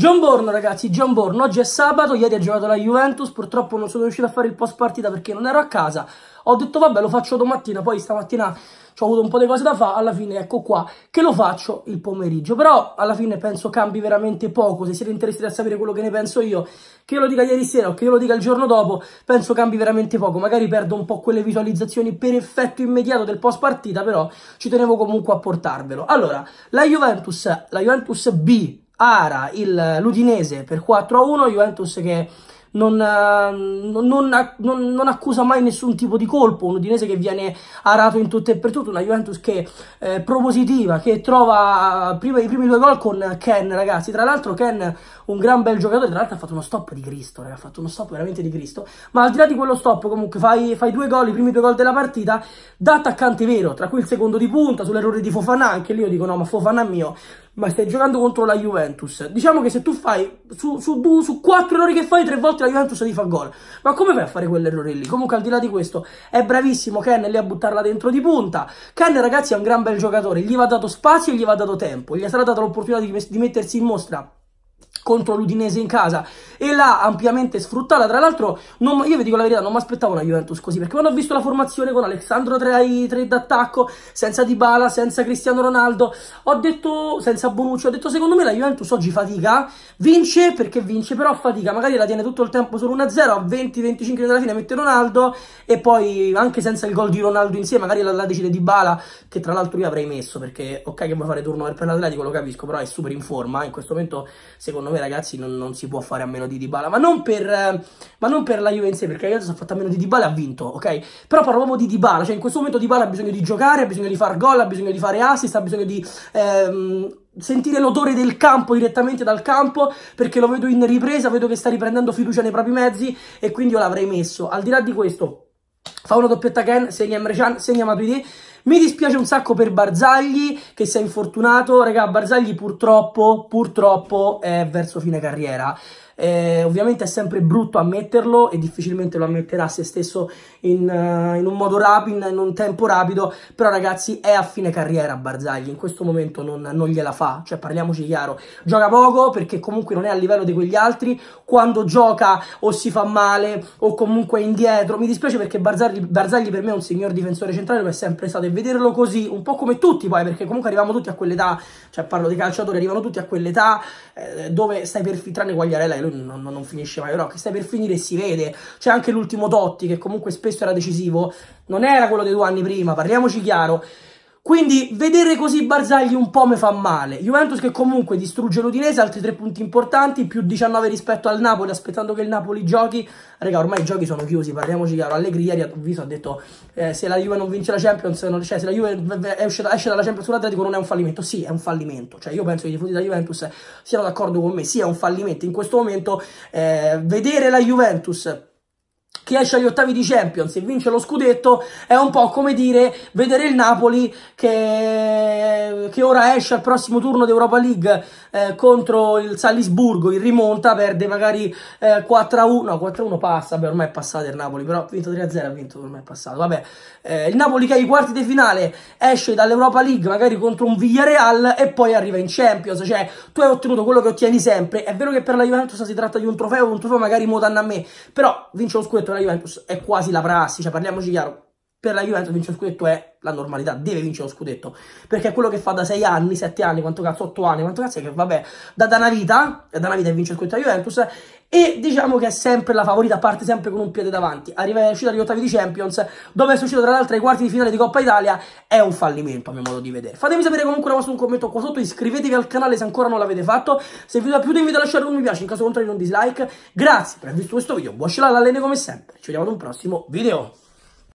John Borno ragazzi, John Borno, oggi è sabato, ieri ha giocato la Juventus, purtroppo non sono riuscito a fare il post partita perché non ero a casa, ho detto vabbè lo faccio domattina, poi stamattina ho avuto un po' di cose da fare, alla fine ecco qua che lo faccio il pomeriggio, però alla fine penso cambi veramente poco, se siete interessati a sapere quello che ne penso io, che io lo dica ieri sera o che io lo dica il giorno dopo, penso cambi veramente poco, magari perdo un po' quelle visualizzazioni per effetto immediato del post partita, però ci tenevo comunque a portarvelo. Allora, la Juventus, la Juventus B Ara il, l'Udinese per 4-1, Juventus che non, eh, non, non, non, accusa mai nessun tipo di colpo, un Udinese che viene arato in tutto e per tutto, una Juventus che è eh, propositiva, che trova eh, prima, i primi due gol con Ken, ragazzi, tra l'altro Ken un gran bel giocatore, tra l'altro ha fatto uno stop di Cristo, ragazzi, eh, ha fatto uno stop veramente di Cristo, ma al di là di quello stop comunque fai, fai due gol, i primi due gol della partita, da attaccante vero, tra cui il secondo di punta, sull'errore di Fofana, anche lì io dico no, ma Fofana mio, ma stai giocando contro la Juventus. Diciamo che se tu fai su, su, su 4 errori che fai, tre volte la Juventus ti fa gol. Ma come fai a fare quell'errore lì? Comunque, al di là di questo, è bravissimo Ken lì a buttarla dentro di punta. Ken, ragazzi, è un gran bel giocatore. Gli va dato spazio e gli va dato tempo. Gli sarà data l'opportunità di, di mettersi in mostra contro l'Udinese in casa e l'ha ampiamente sfruttata. Tra l'altro, io vi dico la verità, non mi aspettavo una Juventus così, perché quando ho visto la formazione con Alessandro 3 i tre d'attacco, senza Dybala, senza Cristiano Ronaldo, ho detto, senza Bonucci, ho detto secondo me la Juventus oggi fatica, vince perché vince, però fatica, magari la tiene tutto il tempo solo 1-0, a 20-25 della fine mette Ronaldo e poi anche senza il gol di Ronaldo insieme, magari la, la decide Dybala, che tra l'altro io avrei messo, perché ok che vuoi fare turno per l'Atletico, lo capisco, però è super in forma, in questo momento secondo me me ragazzi non, non, si può fare a meno di Dybala, ma non per, eh, ma non per la Juve in sé, perché la Juventus ha fatto a meno di Dybala e ha vinto, ok? Però parlo proprio di Dybala, cioè in questo momento Dybala ha bisogno di giocare, ha bisogno di far gol, ha bisogno di fare assist, ha bisogno di... Ehm, sentire l'odore del campo direttamente dal campo perché lo vedo in ripresa, vedo che sta riprendendo fiducia nei propri mezzi e quindi io l'avrei messo. Al di là di questo, fa una doppietta Ken, segna Emre Can, segna Matuidi mi dispiace un sacco per Barzagli che si è infortunato. Raga, Barzagli purtroppo, purtroppo è verso fine carriera. Eh, ovviamente è sempre brutto ammetterlo e difficilmente lo ammetterà a se stesso in, uh, in, un modo rapido, in un tempo rapido, però ragazzi è a fine carriera Barzagli, in questo momento non, non gliela fa, cioè parliamoci chiaro, gioca poco perché comunque non è a livello di quegli altri, quando gioca o si fa male o comunque è indietro, mi dispiace perché Barzagli, Barzagli per me è un signor difensore centrale, lo è sempre stato e vederlo così, un po' come tutti poi, perché comunque arriviamo tutti a quell'età, cioè parlo di calciatori, arrivano tutti a quell'età eh, dove stai per filtrare Guagliarella e lo lui non, non, finisce mai. Però che stai per finire si vede. C'è anche l'ultimo Totti che comunque spesso era decisivo. Non era quello dei due anni prima, parliamoci chiaro. Quindi vedere così Barzagli un po' mi fa male. Juventus che comunque distrugge l'Udinese, altri tre punti importanti, più 19 rispetto al Napoli, aspettando che il Napoli giochi. Raga, ormai i giochi sono chiusi, parliamoci chiaro. Allegri ieri ha visto, ha detto eh, se la Juve non vince la Champions, non, cioè se la Juve uscita, esce dalla Champions sull'Atletico non è un fallimento. Sì, è un fallimento. Cioè io penso che i tifosi della Juventus siano d'accordo con me. Sì, è un fallimento. In questo momento eh, vedere la Juventus che esce agli ottavi di Champions e vince lo scudetto è un po' come dire vedere il Napoli che, che ora esce al prossimo turno d'Europa League eh, contro il Salisburgo in rimonta, perde magari eh, 4-1, no 4-1 passa, beh ormai è passato il Napoli, però ha vinto 3-0, ha vinto ormai è passato, vabbè, eh, il Napoli che ai quarti di finale esce dall'Europa League magari contro un Villarreal e poi arriva in Champions, cioè tu hai ottenuto quello che ottieni sempre, è vero che per la Juventus si tratta di un trofeo, un trofeo magari modanno a me, però vince lo scudetto la Juventus è quasi la prassi, cioè parliamoci chiaro, per la Juventus vincere lo scudetto è la normalità, deve vincere lo scudetto, perché è quello che fa da 6 anni, 7 anni, quanto cazzo, 8 anni, quanto cazzo è che vabbè, da, da una vita, da una vita vince lo scudetto la Juventus, e diciamo che è sempre la favorita, parte sempre con un piede davanti, arriva è uscita agli ottavi di Champions, dove è uscito tra l'altro ai quarti di finale di Coppa Italia, è un fallimento a mio modo di vedere. Fatemi sapere comunque la vostra un commento qua sotto, iscrivetevi al canale se ancora non l'avete fatto, se vi piace più vi invito a lasciare un mi piace, in caso contrario un dislike, grazie per aver visto questo video, buon scelata, allene come sempre, ci vediamo ad un prossimo video.